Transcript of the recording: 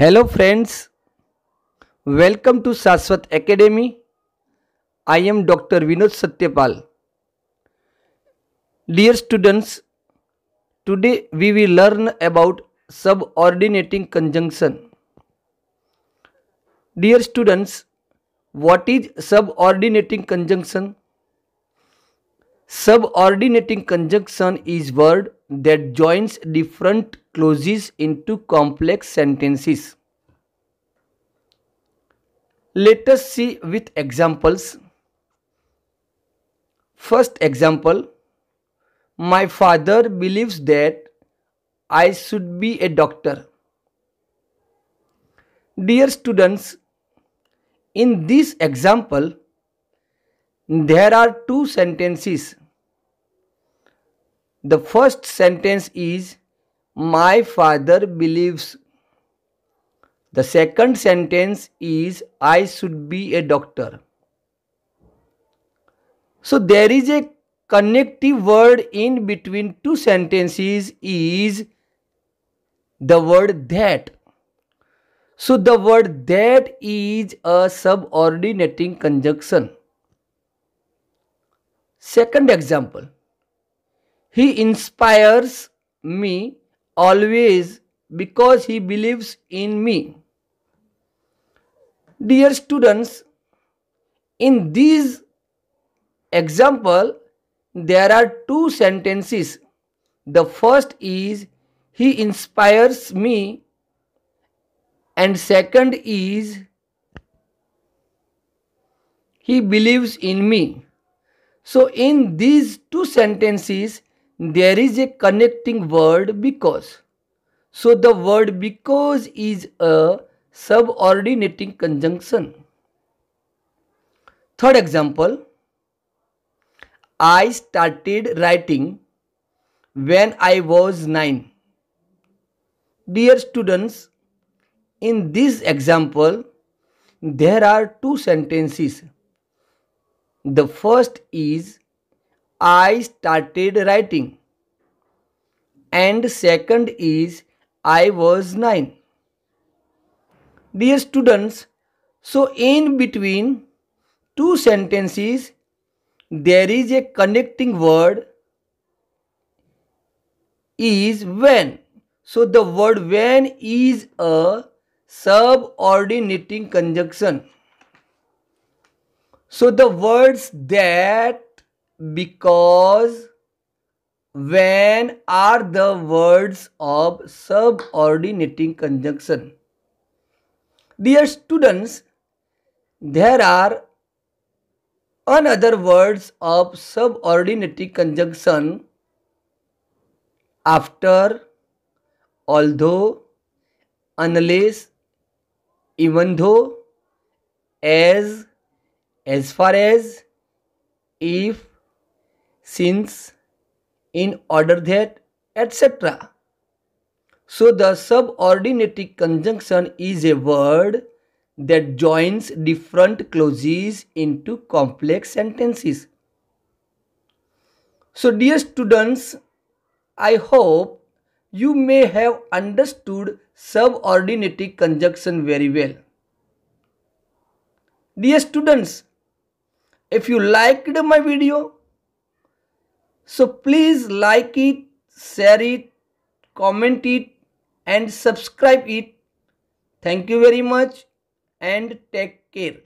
Hello friends, welcome to Saswat Academy. I am Dr. Vinod Satyapal. Dear students, today we will learn about subordinating conjunction. Dear students, what is subordinating conjunction? Subordinating conjunction is word that joins different Closes into complex sentences. Let us see with examples. First example, my father believes that I should be a doctor. Dear students, in this example, there are two sentences. The first sentence is my father believes. The second sentence is I should be a doctor. So there is a connective word in between two sentences is the word that. So the word that is a subordinating conjunction. Second example. He inspires me always because he believes in me. Dear students, in this example, there are two sentences. The first is, He inspires me. And second is, He believes in me. So, in these two sentences, there is a connecting word because. So the word because is a subordinating conjunction. Third example I started writing when I was 9. Dear students, in this example, there are two sentences. The first is I started writing. And second is I was 9. Dear students, so in between two sentences there is a connecting word is when. So the word when is a subordinating conjunction. So the words that because when are the words of subordinating conjunction dear students there are another words of subordinating conjunction after although unless even though as as far as if since, in order that, etc. So the subordinating conjunction is a word that joins different clauses into complex sentences. So dear students, I hope you may have understood subordinating conjunction very well. Dear students, if you liked my video, so please like it, share it, comment it and subscribe it. Thank you very much and take care.